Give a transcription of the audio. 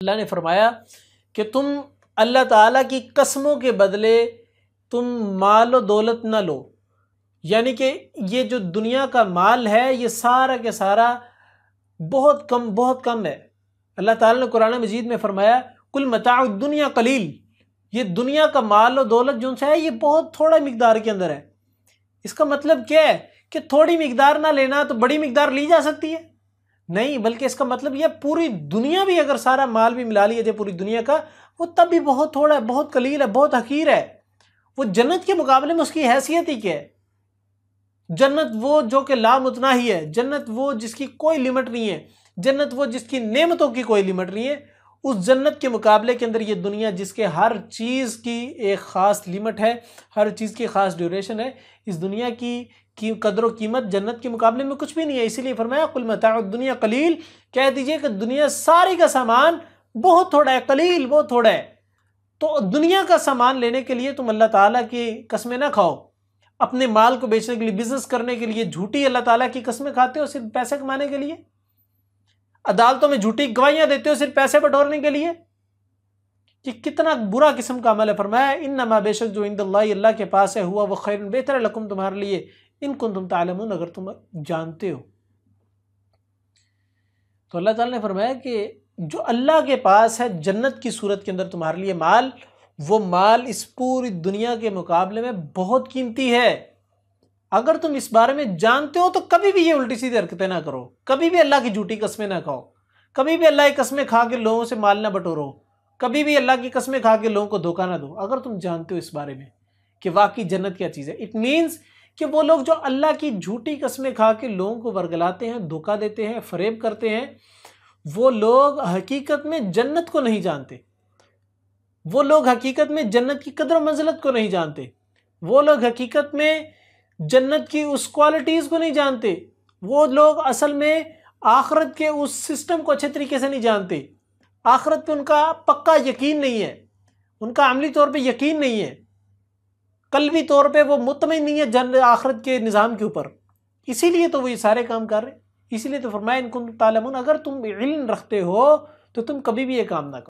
اللہ نے فرمایا کہ تم اللہ تعالیٰ کی قسموں کے بدلے تم مال و دولت نہ لو یعنی کہ یہ جو دنیا کا مال ہے یہ سارا کے سارا بہت کم بہت کم ہے اللہ تعالیٰ نے قرآن مجید میں فرمایا کل متاع دنیا قلیل یہ دنیا کا مال و دولت جو سے ہے یہ بہت تھوڑا مقدار کے اندر ہے اس کا مطلب کیا ہے کہ تھوڑی مقدار نہ لینا تو بڑی مقدار لی جا سکتی ہے نہیں بلکہ اس کا مطلب یہ پوری دنیا بھی اگر سارا مال بھی ملا لیا جائے پوری دنیا کا وہ تب بھی بہت تھوڑا ہے بہت قلیل ہے بہت حقیر ہے وہ جنت کے مقابلے میں اس کی حیثیت ہی کیا ہے جنت وہ جو کہ لام اتنا ہی ہے جنت وہ جس کی کوئی لمٹ نہیں ہے جنت وہ جس کی نعمتوں کی کوئی لمٹ نہیں ہے اس جنت کے مقابلے کے اندر یہ دنیا جس کے ہر چیز کی ایک خاص لیمٹ ہے ہر چیز کی خاص ڈیوریشن ہے اس دنیا کی قدر و قیمت جنت کے مقابلے میں کچھ بھی نہیں ہے اسی لیے فرمایا قل متاع دنیا قلیل کہہ دیجئے کہ دنیا ساری کا سامان بہت تھوڑا ہے قلیل بہت تھوڑا ہے تو دنیا کا سامان لینے کے لیے تم اللہ تعالیٰ کی قسمیں نہ کھاؤ اپنے مال کو بیچنے کے لیے بزنس کرنے کے لیے جھوٹی اللہ تعالیٰ کی قسمیں کھاتے ہو صرف پیسے کمانے کے لیے عدالتوں میں جھوٹی گواہیاں دیتے ہو صرف پیسے بٹورنے ڈورنے کے لیے کہ کتنا برا قسم کا عمل ہے فرمایا انما بے شک جو اند اللہ اللہ کے پاس ہے ہوا وہ خیر بہتر لکم تمہارے لیے ان کن تم تعلم اگر تم جانتے ہو تو اللہ تعالیٰ نے فرمایا کہ جو اللہ کے پاس ہے جنت کی صورت کے اندر تمہارے لیے مال وہ مال اس پوری دنیا کے مقابلے میں بہت قیمتی ہے اگر تم اس بارے میں جانتے ہو تو کبھی بھی یہ الٹی سیدھی حرکتیں نہ کرو کبھی بھی اللہ کی جھوٹی قسمیں نہ کھاؤ کبھی بھی اللہ کی قسمیں کھا کے لوگوں سے مال نہ بٹورو کبھی بھی اللہ کی قسمیں کھا کے لوگوں کو دھوکہ نہ دو اگر تم جانتے ہو اس بارے میں کہ واقعی جنت کیا چیز ہے اٹ مینس کہ وہ لوگ جو اللہ کی جھوٹی قسمیں کھا کے لوگوں کو ورگلاتے ہیں دھوکا دیتے ہیں فریب کرتے ہیں وہ لوگ حقیقت میں جنت کو نہیں جانتے وہ لوگ حقیقت میں جنت کی قدر و منزلت کو نہیں جانتے وہ لوگ حقیقت میں جنت کی اس کوالٹیز کو نہیں جانتے وہ لوگ اصل میں آخرت کے اس سسٹم کو اچھے طریقے سے نہیں جانتے آخرت پہ ان کا پکا یقین نہیں ہے ان کا عملی طور پہ یقین نہیں ہے قلبی طور پہ وہ مطمئن نہیں ہے جن آخرت کے نظام کے اوپر اسی لیے تو وہ یہ سارے کام کر رہے ہیں اسی لیے تو ان کن تعلمون اگر تم علم رکھتے ہو تو تم کبھی بھی یہ کام نہ کرو